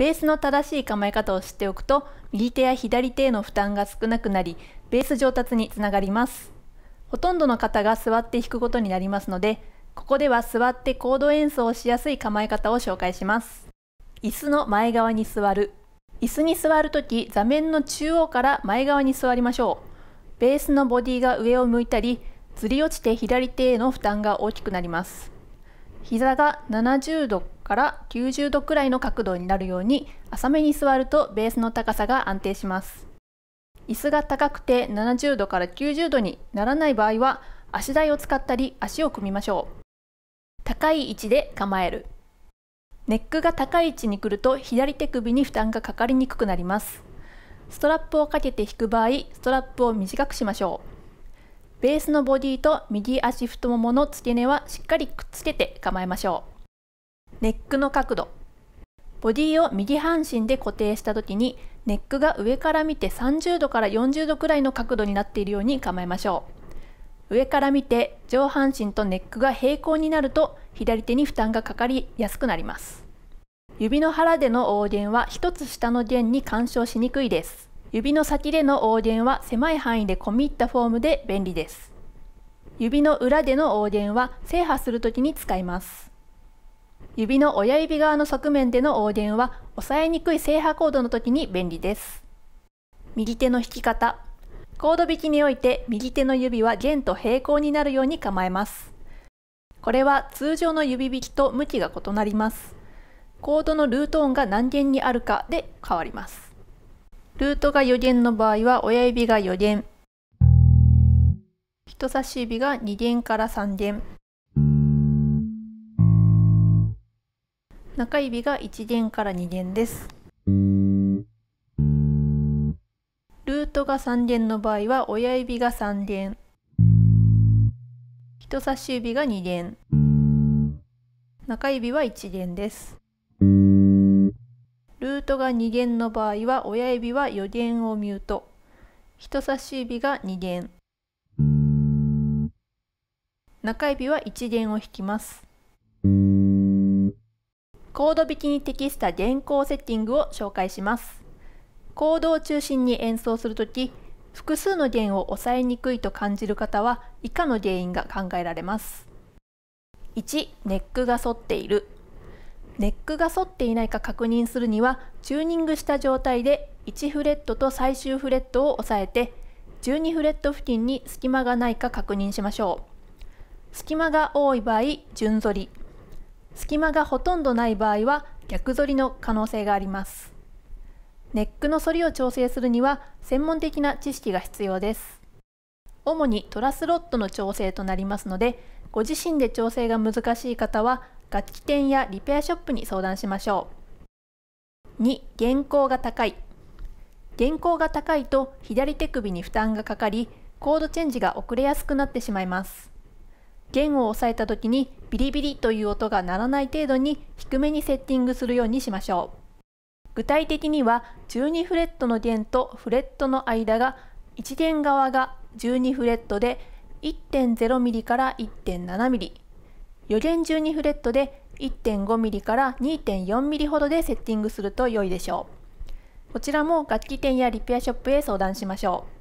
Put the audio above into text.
ベースの正しい構え方を知っておくと右手や左手への負担が少なくなりベース上達につながりますほとんどの方が座って弾くことになりますのでここでは座ってコード演奏をしやすい構え方を紹介します椅子の前側に座る椅子に座るとき座面の中央から前側に座りましょうベースのボディが上を向いたりずり落ちて左手への負担が大きくなります膝が70度から90度くらいの角度になるように浅めに座るとベースの高さが安定します椅子が高くて70度から90度にならない場合は足台を使ったり足を組みましょう高い位置で構えるネックが高い位置に来ると左手首に負担がかかりにくくなりますストラップをかけて引く場合ストラップを短くしましょうベースのボディと右足太ももの付け根はしっかりくっつけて構えましょうネックの角度ボディを右半身で固定した時にネックが上から見て30度から40度くらいの角度になっているように構えましょう上から見て上半身とネックが平行になると左手に負担がかかりやすくなります指の腹での横弦は1つ下の弦に干渉しにくいです指の先での横弦は狭い範囲で込み入ったフォームで便利です指の裏での横弦は制覇するときに使います指の親指側の側面での横伝は押さえにくい正破コードの時に便利です。右手の弾き方コード引きにおいて右手の指は弦と平行になるように構えます。これは通常の指弾きと向きが異なります。コードのルート音が何弦にあるかで変わります。ルートが4弦の場合は親指が4弦、人差し指が2弦から3弦、中指が1弦から2弦です。ルートが3弦の場合は親指が3弦、人差し指が2弦、中指は1弦です。ルートが2弦の場合は親指は4弦をミュート、人差し指が2弦、中指は1弦を弾きます。コード弾きに適した電光セッティングを紹介します。コードを中心に演奏するとき、複数の弦を抑えにくいと感じる方は以下の原因が考えられます。1、ネックが反っている。ネックが反っていないか確認するには、チューニングした状態で1フレットと最終フレットを抑えて、12フレット付近に隙間がないか確認しましょう。隙間が多い場合、順反り。隙間がほとんどない場合は逆反りの可能性がありますネックの反りを調整するには専門的な知識が必要です主にトラスロットの調整となりますのでご自身で調整が難しい方は楽器店やリペアショップに相談しましょう2原稿が高い原稿が高いと左手首に負担がかかりコードチェンジが遅れやすくなってしまいます弦を押さえた時にビリビリという音が鳴らない程度に低めにセッティングするようにしましょう。具体的には12フレットの弦とフレットの間が1弦側が12フレットで 1.0mm から 1.7mm 4弦12フレットで 1.5mm から 2.4mm ほどでセッティングすると良いでしょう。こちらも楽器店やリペアショップへ相談しましょう。